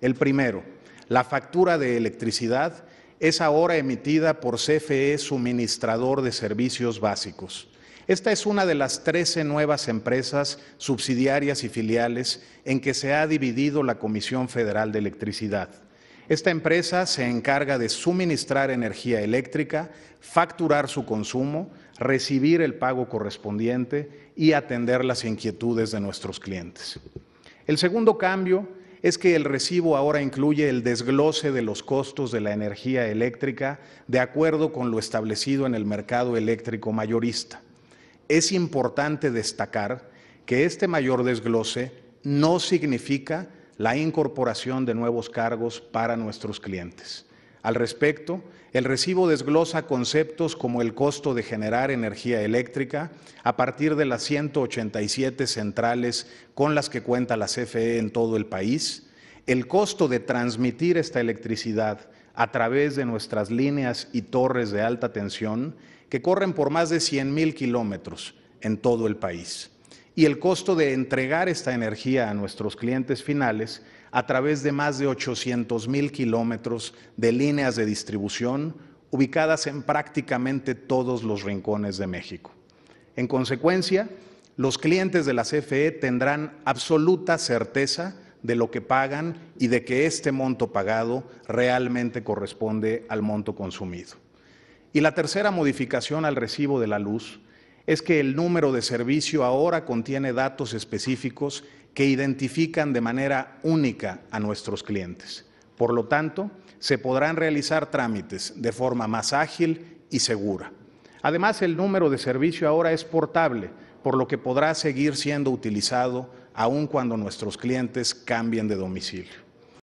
El primero, la factura de electricidad es ahora emitida por CFE Suministrador de Servicios Básicos. Esta es una de las 13 nuevas empresas subsidiarias y filiales en que se ha dividido la Comisión Federal de Electricidad. Esta empresa se encarga de suministrar energía eléctrica, facturar su consumo, recibir el pago correspondiente y atender las inquietudes de nuestros clientes. El segundo cambio es que el recibo ahora incluye el desglose de los costos de la energía eléctrica de acuerdo con lo establecido en el mercado eléctrico mayorista. Es importante destacar que este mayor desglose no significa la incorporación de nuevos cargos para nuestros clientes. Al respecto, el recibo desglosa conceptos como el costo de generar energía eléctrica a partir de las 187 centrales con las que cuenta la CFE en todo el país, el costo de transmitir esta electricidad a través de nuestras líneas y torres de alta tensión que corren por más de 100 mil kilómetros en todo el país y el costo de entregar esta energía a nuestros clientes finales a través de más de 800 mil kilómetros de líneas de distribución ubicadas en prácticamente todos los rincones de México. En consecuencia, los clientes de la CFE tendrán absoluta certeza de lo que pagan y de que este monto pagado realmente corresponde al monto consumido. Y la tercera modificación al recibo de la luz es que el número de servicio ahora contiene datos específicos que identifican de manera única a nuestros clientes. Por lo tanto, se podrán realizar trámites de forma más ágil y segura. Además, el número de servicio ahora es portable, por lo que podrá seguir siendo utilizado aun cuando nuestros clientes cambien de domicilio.